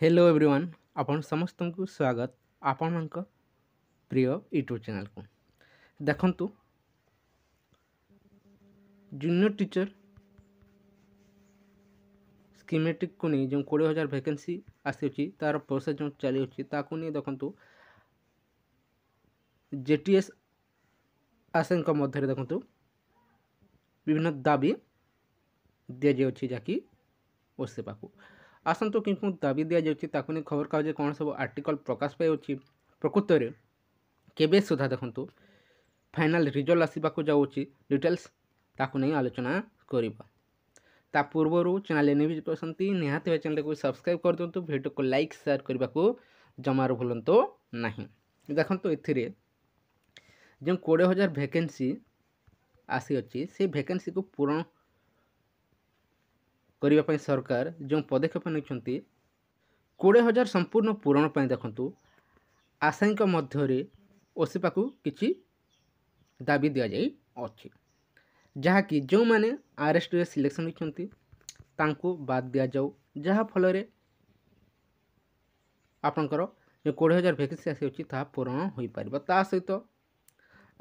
hello everyone एव्रीवान समस्त को स्वागत आपण प्रिय यूट्यूब चैनल को देखु जूनियर टीचर स्कीमेटिक को नहीं जो कोड़े हजार भैकेन्सी आस तार प्रोसेस जो चली देखु जेटीएस आसे मध्य देखु विभिन्न दाबी दि जाऊँगी जाकि ओसी पाकू ଆସନ୍ତୁ କିନ୍ତୁ ଦାବି ଦିଆଯାଉଛି ତାକୁ ନେଇ ଖବରକାଗଜରେ କ'ଣ ସବୁ ଆର୍ଟିକଲ୍ ପ୍ରକାଶ ପାଇଅଛି ପ୍ରକୃତରେ କେବେ ସୁଦ୍ଧା ଦେଖନ୍ତୁ ଫାଇନାଲ୍ ରିଜଲ୍ଟ ଆସିବାକୁ ଯାଉଛି ଡିଟେଲ୍ସ ତାକୁ ନେଇ ଆଲୋଚନା କରିବା ତା ପୂର୍ବରୁ ଚ୍ୟାନେଲ୍ ଏନିଭିଜ୍ ଅଛନ୍ତି ନିହାତି ଭାବେ ଚ୍ୟାନେଲ୍କୁ ସବସ୍କ୍ରାଇବ୍ କରିଦିଅନ୍ତୁ ଭିଡ଼ିଓକୁ ଲାଇକ୍ ସେୟାର୍ କରିବାକୁ ଜମାରୁ ଭୁଲନ୍ତୁ ନାହିଁ ଦେଖନ୍ତୁ ଏଥିରେ ଯେଉଁ କୋଡ଼ିଏ ହଜାର ଭ୍ୟାକେନ୍ସି ଆସିଅଛି ସେ ଭ୍ୟାକେନ୍ସିକୁ ପୂରଣ କରିବା ପାଇଁ ସରକାର ଯେଉଁ ପଦକ୍ଷେପ ନେଇଛନ୍ତି କୋଡ଼ିଏ ହଜାର ସମ୍ପୂର୍ଣ୍ଣ ପୂରଣ ପାଇଁ ଦେଖନ୍ତୁ ଆଶାୟୀଙ୍କ ମଧ୍ୟରେ ଓସିପାକୁ କିଛି ଦାବି ଦିଆଯାଇଅଛି ଯାହାକି ଯେଉଁମାନେ ଆର୍ଏସ୍ଟିରେ ସିଲେକ୍ସନ୍ ହୋଇଛନ୍ତି ତାଙ୍କୁ ବାଦ୍ ଦିଆଯାଉ ଯାହାଫଳରେ ଆପଣଙ୍କର ଯେଉଁ କୋଡ଼ିଏ ହଜାର ଭ୍ୟାକେନ୍ସି ଆସିଅଛି ତାହା ପୂରଣ ହୋଇପାରିବ ତା ସହିତ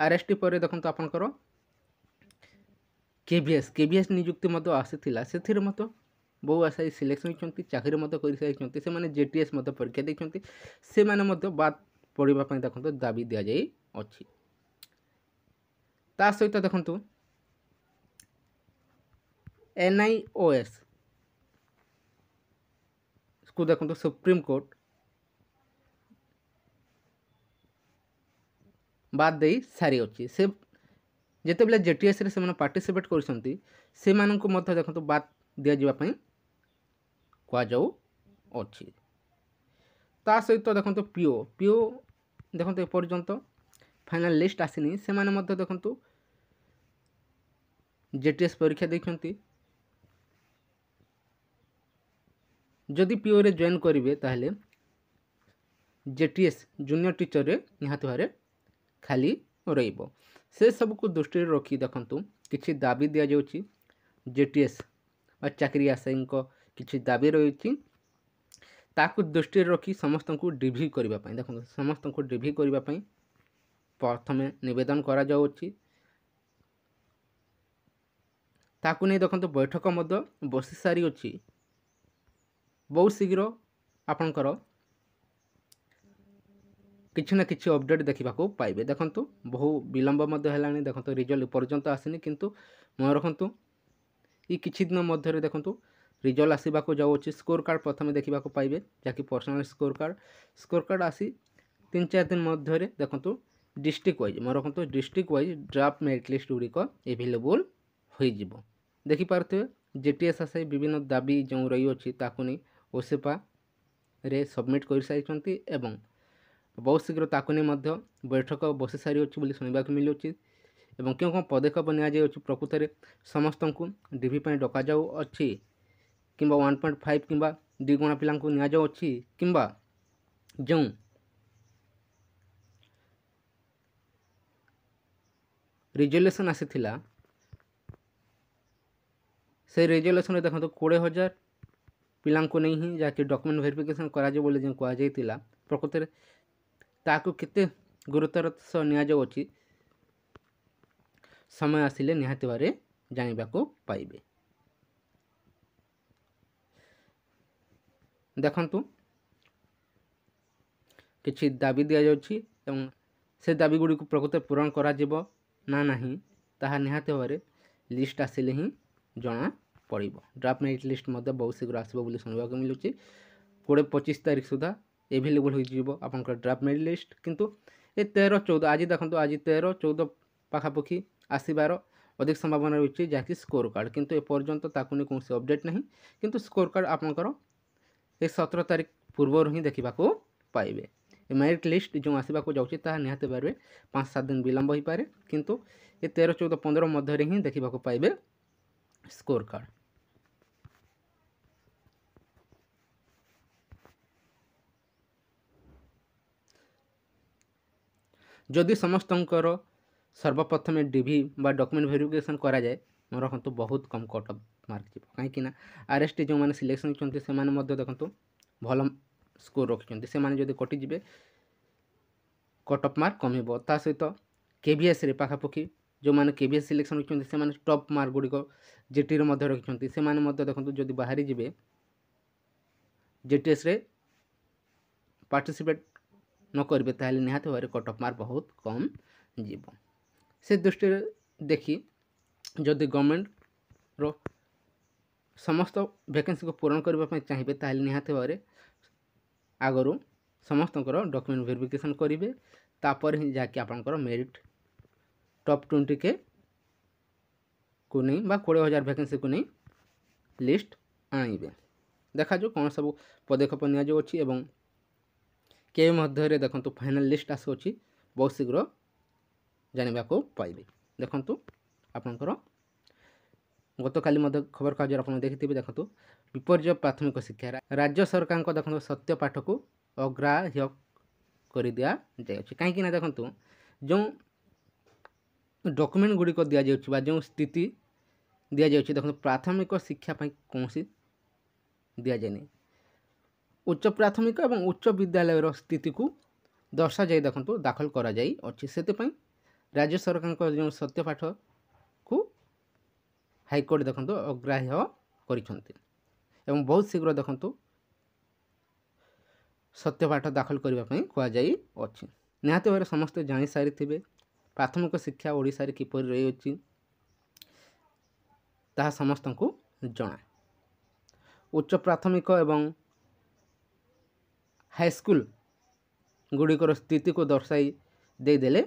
ଆର୍ଏସ୍ଟି ପରେ ଦେଖନ୍ତୁ ଆପଣଙ୍କର କେଭିଏସ୍ କେଭିଏସ୍ ନିଯୁକ୍ତି ମଧ୍ୟ ଆସିଥିଲା ସେଥିରେ ମଧ୍ୟ ବହୁ ଆଶାୟୀ ସିଲେକ୍ସନ୍ ହୋଇଛନ୍ତି ଚାକିରି ମଧ୍ୟ କରିସାରିଛନ୍ତି ସେମାନେ ଜେ ଟି ଏସ୍ ମଧ୍ୟ ପରୀକ୍ଷା ଦେଇଛନ୍ତି ସେମାନେ ମଧ୍ୟ ବାଦ୍ ପଡ଼ିବା ପାଇଁ ଦେଖନ୍ତୁ ଦାବି ଦିଆଯାଇଅଛି ତା ସହିତ ଦେଖନ୍ତୁ ଏନ୍ ଆଇ ଓ ଏସ୍ କୁ ଦେଖନ୍ତୁ ସୁପ୍ରିମକୋର୍ଟ ବାଦ୍ ଦେଇ ସାରିଅଛି ସେ ଯେତେବେଳେ ଜେ ଜେଟିଏସ୍ରେ ସେମାନେ ପାର୍ଟିସିପେଟ୍ କରୁଛନ୍ତି ସେମାନଙ୍କୁ ମଧ୍ୟ ଦେଖନ୍ତୁ ବାଦ୍ ଦିଆଯିବା ପାଇଁ କୁହାଯାଉଅଛି ତା ସହିତ ଦେଖନ୍ତୁ ପିଓ ପିଓ ଦେଖନ୍ତୁ ଏପର୍ଯ୍ୟନ୍ତ ଫାଇନାଲ୍ ଲିଷ୍ଟ ଆସିନି ସେମାନେ ମଧ୍ୟ ଦେଖନ୍ତୁ ଜେ ଏସ୍ ପରୀକ୍ଷା ଦେଇଛନ୍ତି ଯଦି ପିଓରେ ଜଏନ୍ କରିବେ ତାହେଲେ ଜେ ଟି ଏସ୍ ଜୁନିୟର ଟିଚର୍ରେ ନିହାତି ଭାବରେ ଖାଲି ରହିବ ସେସବୁକୁ ଦୃଷ୍ଟିରେ ରଖି ଦେଖନ୍ତୁ କିଛି ଦାବି ଦିଆଯାଉଛି ଜେ ଟି ଏସ୍ ବା ଚାକିରି ଆଶାୟୀଙ୍କ କିଛି ଦାବି ରହିଛି ତାକୁ ଦୃଷ୍ଟିରେ ରଖି ସମସ୍ତଙ୍କୁ ଡିଭି କରିବା ପାଇଁ ଦେଖନ୍ତୁ ସମସ୍ତଙ୍କୁ ଡିଭି କରିବା ପାଇଁ ପ୍ରଥମେ ନିବେଦନ କରାଯାଉଛି ତାକୁ ନେଇ ଦେଖନ୍ତୁ ବୈଠକ ମଧ୍ୟ ବସି ସାରିଅଛି ବହୁତ ଶୀଘ୍ର ଆପଣଙ୍କର কিছু না କିଛି ଅପଡ଼େଟ୍ ଦେଖିବାକୁ ପାଇବେ ଦେଖନ୍ତୁ ବହୁ ବିଳମ୍ବ ମଧ୍ୟ ହେଲାଣି ଦେଖନ୍ତୁ ରିଜଲ୍ଟ ପର୍ଯ୍ୟନ୍ତ ଆସିନି କିନ୍ତୁ ମନେ ରଖନ୍ତୁ ଏଇ କିଛି ଦିନ ମଧ୍ୟରେ ଦେଖନ୍ତୁ ରିଜଲ୍ଟ ଆସିବାକୁ ଯାଉଛି ସ୍କୋର କାର୍ଡ଼ ପ୍ରଥମେ ଦେଖିବାକୁ ପାଇବେ ଯାହାକି personal score card score card ଆସି ତିନି ଚାରି ଦିନ ମଧ୍ୟରେ ଦେଖନ୍ତୁ ଡିଷ୍ଟ୍ରିକ୍ଟ ୱାଇଜ୍ ମନେ ରଖନ୍ତୁ district wise draft merit list ଗୁଡ଼ିକ ଏଭେଲେବୁଲ୍ ହୋଇଯିବ ଦେଖିପାରୁଥିବେ ଜି ଟି ଏସ୍ ଆଶାୟୀ ବିଭିନ୍ନ ଦାବି ଯେଉଁ ରହିଅଛି ତାକୁ ନେଇ ଓସେପାରେ ସବମିଟ୍ କରିସାରିଛନ୍ତି ଏବଂ ବହୁତ ଶୀଘ୍ର ତାକୁ ନେଇ ମଧ୍ୟ ବୈଠକ ବସି ସାରିଅଛି ବୋଲି ଶୁଣିବାକୁ ମିଳିଅଛି ଏବଂ କେଉଁ କେଉଁ ପଦକ୍ଷେପ ନିଆଯାଉଛି ପ୍ରକୃତରେ ସମସ୍ତଙ୍କୁ ଡିଭି ପାଇଁ ଡକାଯାଉଅଛି କିମ୍ବା ୱାନ୍ ପଏଣ୍ଟ ଫାଇଭ୍ କିମ୍ବା ଦୁଇ ଗଣା ପିଲାଙ୍କୁ ନିଆଯାଉଅଛି କିମ୍ବା ଯେଉଁ ରିଜଲ୍ୟୁସନ୍ ଆସିଥିଲା ସେ ରେଜଲ୍ୟୁସନ୍ରେ ଦେଖନ୍ତୁ କୋଡ଼ିଏ ହଜାର ପିଲାଙ୍କୁ ନେଇ ହିଁ ଯାହାକି ଡକୁମେଣ୍ଟ ଭେରିଫିକେସନ୍ କରାଯିବ ବୋଲି ଯେଉଁ କୁହାଯାଇଥିଲା ପ୍ରକୃତରେ ତାହାକୁ କେତେ ଗୁରୁତ୍ୱର ସହ ନିଆଯାଉଛି ସମୟ ଆସିଲେ ନିହାତି ଭାବରେ ଜାଣିବାକୁ ପାଇବେ ଦେଖନ୍ତୁ କିଛି ଦାବି ଦିଆଯାଉଛି ଏବଂ ସେ ଦାବି ଗୁଡ଼ିକୁ ପ୍ରକୃତ ପୂରଣ କରାଯିବ ନା ନାହିଁ ତାହା ନିହାତି ଭାବରେ ଲିଷ୍ଟ ଆସିଲେ ହିଁ ଜଣା ପଡ଼ିବ ଡ୍ରାଫ୍ଟ ମେରିଟ୍ ଲିଷ୍ଟ ମଧ୍ୟ ବହୁତ ଶୀଘ୍ର ଆସିବ ବୋଲି ଶୁଣିବାକୁ ମିଳୁଛି କୋଡ଼ିଏ ପଚିଶ ତାରିଖ ସୁଦ୍ଧା ଏଭେଲେବୁଲ୍ ହୋଇଯିବ ଆପଣଙ୍କର ଡ୍ରାଫ୍ଟ ମେରିଟ୍ ଲିଷ୍ଟ କିନ୍ତୁ ଏ ତେର ଚଉଦ ଆଜି ଦେଖନ୍ତୁ ଆଜି ତେର ଚଉଦ ପାଖାପାଖି ଆସିବାର ଅଧିକ ସମ୍ଭାବନା ରହିଛି ଯାହାକି ସ୍କୋର କାର୍ଡ଼ କିନ୍ତୁ ଏପର୍ଯ୍ୟନ୍ତ ତାକୁ ନେଇ କୌଣସି ଅପଡ଼େଟ୍ ନାହିଁ କିନ୍ତୁ ସ୍କୋର କାର୍ଡ଼ ଆପଣଙ୍କର ଏ ସତର ତାରିଖ ପୂର୍ବରୁ ହିଁ ଦେଖିବାକୁ ପାଇବେ ମେରିଟ୍ ଲିଷ୍ଟ ଯେଉଁ ଆସିବାକୁ ଯାଉଛି ତାହା ନିହାତି ଭାବେ ପାଞ୍ଚ ସାତ ଦିନ ବିଳମ୍ବ ହୋଇପାରେ କିନ୍ତୁ ଏ ତେର ଚଉଦ ପନ୍ଦର ମଧ୍ୟରେ ହିଁ ଦେଖିବାକୁ ପାଇବେ ସ୍କୋର କାର୍ଡ଼ ଯଦି ସମସ୍ତଙ୍କର ସର୍ବପ୍ରଥମେ ଡି ଭି ବା ଡକ୍ୟୁମେଣ୍ଟ ଭେରିଫିକେସନ୍ କରାଯାଏ ମନେ ରଖନ୍ତୁ ବହୁତ କମ୍ କଟ୍ ଅଫ୍ ମାର୍କ ଯିବ କାହିଁକି ନା ଆର୍ ଏସ୍ ଟି ଯେଉଁମାନେ ସିଲେକ୍ସନ୍ ହୋଇଛନ୍ତି ସେମାନେ ମଧ୍ୟ ଦେଖନ୍ତୁ ଭଲ ସ୍କୋର୍ ରଖିଛନ୍ତି ସେମାନେ ଯଦି କଟିଯିବେ କଟ୍ ଅଫ୍ ମାର୍କ କମିବ ତା ସହିତ କେଭିଏସ୍ରେ ପାଖାପାଖି ଯେଉଁମାନେ କେଭିଏସ୍ ସିଲେକ୍ସନ୍ ହୋଇଛନ୍ତି ସେମାନେ ଟପ୍ ମାର୍କ ଗୁଡ଼ିକ ଜେଟିରେ ମଧ୍ୟ ରଖିଛନ୍ତି ସେମାନେ ମଧ୍ୟ ଦେଖନ୍ତୁ ଯଦି ବାହାରିଯିବେ ଜେଟିଏସ୍ରେ ପାର୍ଟିସିପେଟ୍ ନ କରିବେ ତାହେଲେ ନିହାତି ଭାବରେ କଟ୍ ଅଫ୍ ମାର୍କ ବହୁତ କମ୍ ଯିବ ସେ ଦୃଷ୍ଟିରେ ଦେଖି ଯଦି ଗଭର୍ଣ୍ଣମେଣ୍ଟର ସମସ୍ତ ଭ୍ୟାକେନ୍ସିକୁ ପୂରଣ କରିବା ପାଇଁ ଚାହିଁବେ ତାହେଲେ ନିହାତି ଭାବରେ ଆଗରୁ ସମସ୍ତଙ୍କର ଡକ୍ୟୁମେଣ୍ଟ ଭେରିଫିକେସନ୍ କରିବେ ତାପରେ ହିଁ ଯାହାକି ଆପଣଙ୍କର ମେରିଟ୍ ଟପ୍ ଟ୍ୱେଣ୍ଟି କେ କୁ ନେଇ ବା କୋଡ଼ିଏ ହଜାର ଭ୍ୟାକେନ୍ସିକୁ ନେଇ ଲିଷ୍ଟ ଆଣିବେ ଦେଖାଯାଉ କ'ଣ ସବୁ ପଦକ୍ଷେପ ନିଆଯାଉଅଛି ଏବଂ କେବେ ମଧ୍ୟରେ ଦେଖନ୍ତୁ ଫାଇନାଲ୍ ଲିଷ୍ଟ ଆସୁଅଛି ବହୁତ ଶୀଘ୍ର ଜାଣିବାକୁ ପାଇବେ ଦେଖନ୍ତୁ ଆପଣଙ୍କର ଗତକାଲି ମଧ୍ୟ ଖବରକାଗଜରେ ଆପଣ ଦେଖିଥିବେ ଦେଖନ୍ତୁ ବିପର୍ଯ୍ୟୟ ପ୍ରାଥମିକ ଶିକ୍ଷା ରାଜ୍ୟ ସରକାରଙ୍କ ଦେଖନ୍ତୁ ସତ୍ୟ ପାଠକୁ ଅଗ୍ରାହ୍ୟ କରିଦିଆଯାଉଛି କାହିଁକିନା ଦେଖନ୍ତୁ ଯେଉଁ ଡକ୍ୟୁମେଣ୍ଟ ଗୁଡ଼ିକ ଦିଆଯାଉଛି ବା ଯେଉଁ ସ୍ଥିତି ଦିଆଯାଉଛି ଦେଖନ୍ତୁ ପ୍ରାଥମିକ ଶିକ୍ଷା ପାଇଁ କୌଣସି ଦିଆଯାଇନି ଉଚ୍ଚ ପ୍ରାଥମିକ ଏବଂ ଉଚ୍ଚ ବିଦ୍ୟାଳୟର ସ୍ଥିତିକୁ ଦର୍ଶାଯାଇ ଦେଖନ୍ତୁ ଦାଖଲ କରାଯାଇଅଛି ସେଥିପାଇଁ ରାଜ୍ୟ ସରକାରଙ୍କ ଯେଉଁ ସତ୍ୟପାଠକୁ ହାଇକୋର୍ଟ ଦେଖନ୍ତୁ ଅଗ୍ରାହ୍ୟ କରିଛନ୍ତି ଏବଂ ବହୁତ ଶୀଘ୍ର ଦେଖନ୍ତୁ ସତ୍ୟପାଠ ଦାଖଲ କରିବା ପାଇଁ କୁହାଯାଇଅଛି ନିହାତି ଭାବରେ ସମସ୍ତେ ଜାଣିସାରିଥିବେ ପ୍ରାଥମିକ ଶିକ୍ଷା ଓଡ଼ିଶାରେ କିପରି ରହିଅଛି ତାହା ସମସ୍ତଙ୍କୁ ଜଣା ଉଚ୍ଚ ପ୍ରାଥମିକ ଏବଂ ହାଇସ୍କୁଲ ଗୁଡ଼ିକର ସ୍ଥିତିକୁ ଦର୍ଶାଇ ଦେଇଦେଲେ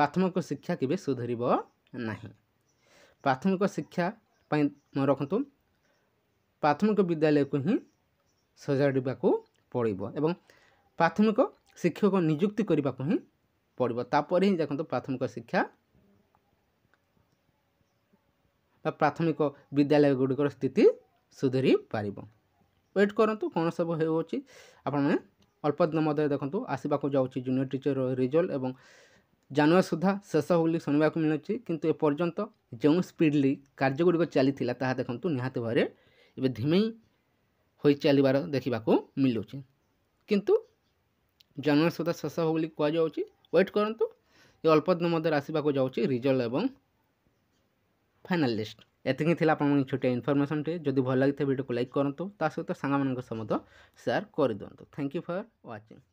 ପ୍ରାଥମିକ ଶିକ୍ଷା କେବେ ସୁଧରିବ ନାହିଁ ପ୍ରାଥମିକ ଶିକ୍ଷା ପାଇଁ ମନେ ରଖନ୍ତୁ ପ୍ରାଥମିକ ବିଦ୍ୟାଳୟକୁ ହିଁ ସଜାଡ଼ିବାକୁ ପଡ଼ିବ ଏବଂ ପ୍ରାଥମିକ ଶିକ୍ଷକ ନିଯୁକ୍ତି କରିବାକୁ ହିଁ ପଡ଼ିବ ତାପରେ ହିଁ ଦେଖନ୍ତୁ ପ୍ରାଥମିକ ଶିକ୍ଷା ବା ପ୍ରାଥମିକ ବିଦ୍ୟାଳୟ ଗୁଡ଼ିକର ସ୍ଥିତି ସୁଧରି ପାରିବ ୱେଟ୍ କରନ୍ତୁ କ'ଣ ସବୁ ହେଉଅଛି ଆପଣମାନେ ଅଳ୍ପ ଦିନ ମଧ୍ୟରେ ଦେଖନ୍ତୁ ଆସିବାକୁ ଯାଉଛି ଜୁନିୟର ଟିଚର ରେଜଲ୍ଟ ଏବଂ ଜାନୁଆରୀ ସୁଦ୍ଧା ଶେଷ ବୋଲି ଶୁଣିବାକୁ ମିଳୁଛି କିନ୍ତୁ ଏପର୍ଯ୍ୟନ୍ତ ଯେଉଁ ସ୍ପିଡ଼ଲି କାର୍ଯ୍ୟଗୁଡ଼ିକ ଚାଲିଥିଲା ତାହା ଦେଖନ୍ତୁ ନିହାତି ଭାବରେ ଏବେ ଧିମେଇ ହୋଇ ଚାଲିବାର ଦେଖିବାକୁ ମିଳୁଛି କିନ୍ତୁ ଜାନୁଆରୀ ସୁଦ୍ଧା ଶେଷ ହେବ ବୋଲି କୁହାଯାଉଛି ୱେଟ୍ କରନ୍ତୁ ଏ ଅଳ୍ପ ଦିନ ମଧ୍ୟରେ ଆସିବାକୁ ଯାଉଛି ରିଜଲ୍ଟ ଏବଂ ଫାଇନାଲ୍ ଲିଷ୍ଟ ଏତିକି ଥିଲା ଆପଣଙ୍କ ଛୋଟିଆ ଇନଫର୍ମେସନ୍ଟି ଯଦି ଭଲ ଲାଗିଥିବ ଭିଡ଼ିଓକୁ ଲାଇକ୍ କରନ୍ତୁ ତା ସହିତ ସାଙ୍ଗମାନଙ୍କ ସହ ମଧ୍ୟ ସେୟାର କରିଦିଅନ୍ତୁ ଥ୍ୟାଙ୍କ ୟୁ ଫର୍ ୱାଚିଂ